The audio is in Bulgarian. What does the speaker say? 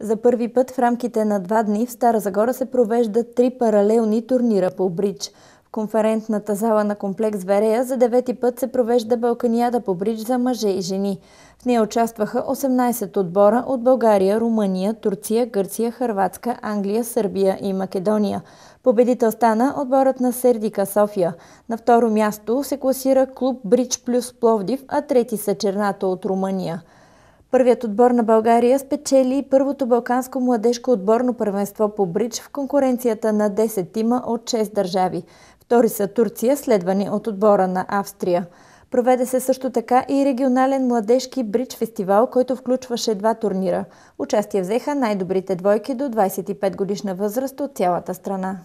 За първи път в рамките на два дни в Стара Загора се провежда три паралелни турнира по бридж. В конферентната зала на комплекс Верея за девети път се провежда Балканияда по бридж за мъже и жени. В нея участваха 18 отбора от България, Румъния, Турция, Гърция, Хърватска, Англия, Сърбия и Македония. Победител стана отборът на Сердика София. На второ място се класира клуб Бридж плюс Пловдив, а трети са Черната от Румъния. Първият отбор на България спечели първото Балканско младежко отборно първенство по брич в конкуренцията на 10 тима от 6 държави. Втори са Турция, следвани от отбора на Австрия. Проведе се също така и регионален младежки брич фестивал, който включваше два турнира. Участие взеха най-добрите двойки до 25 годишна възраст от цялата страна.